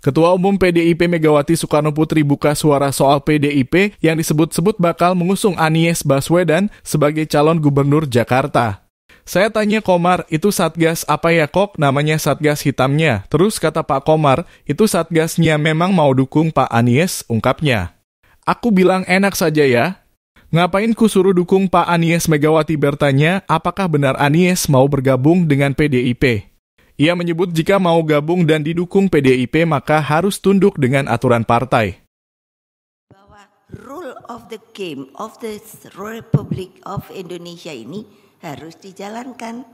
Ketua Umum PDIP Megawati Soekarno Putri buka suara soal PDIP yang disebut-sebut bakal mengusung Anies Baswedan sebagai calon gubernur Jakarta. Saya tanya Komar, itu Satgas apa ya kok namanya Satgas hitamnya? Terus kata Pak Komar, itu Satgasnya memang mau dukung Pak Anies, ungkapnya. Aku bilang enak saja ya. Ngapain ku suruh dukung Pak Anies Megawati bertanya apakah benar Anies mau bergabung dengan PDIP? Ia menyebut jika mau gabung dan didukung PDIP maka harus tunduk dengan aturan partai. Bahwa rule of the game of the Republic of Indonesia ini harus dijalankan.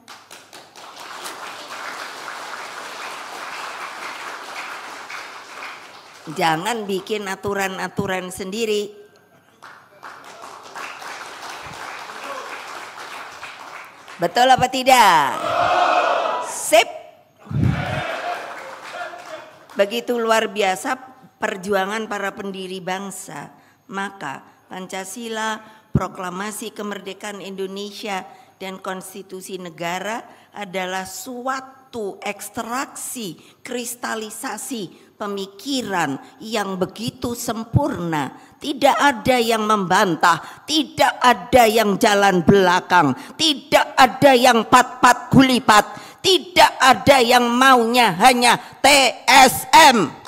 Jangan bikin aturan-aturan sendiri. Betul apa tidak? Sip. Begitu luar biasa perjuangan para pendiri bangsa, maka Pancasila, proklamasi kemerdekaan Indonesia dan konstitusi negara adalah suatu ekstraksi kristalisasi pemikiran yang begitu sempurna. Tidak ada yang membantah, tidak ada yang jalan belakang, tidak ada yang pat-pat gulipat, tidak ada yang maunya hanya TSM.